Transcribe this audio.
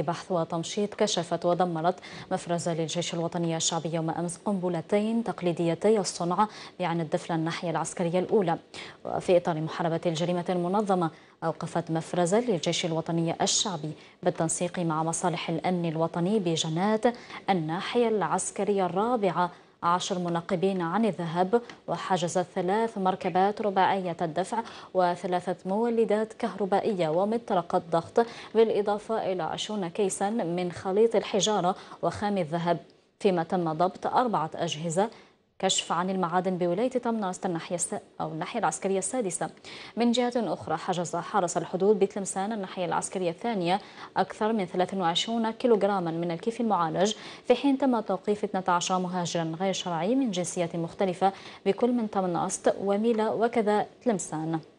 بحث وتمشيط كشفت ودمرت مفرزة للجيش الوطني الشعبي يوم أمس قنبلتين تقليديتي الصنع يعني الدفلة الناحية العسكرية الأولى وفي إطار محاربة الجريمة المنظمة أوقفت مفرزة للجيش الوطني الشعبي بالتنسيق مع مصالح الأمن الوطني بجنات الناحية العسكرية الرابعة عشر مناقبين عن الذهب وحجزت ثلاث مركبات رباعية الدفع وثلاثة مولدات كهربائية ومطرقة ضغط بالإضافة إلى 20 كيسا من خليط الحجارة وخام الذهب فيما تم ضبط أربعة أجهزة كشف عن المعادن بولاية طمناست الناحية أو الناحية العسكرية السادسة من جهة أخرى حجز حرس الحدود بتلمسان الناحية العسكرية الثانية أكثر من 23 كيلوغراما من الكيف المعالج في حين تم توقيف 12 مهاجرا غير شرعي من جنسيات مختلفة بكل من طمناست وميلا وكذا تلمسان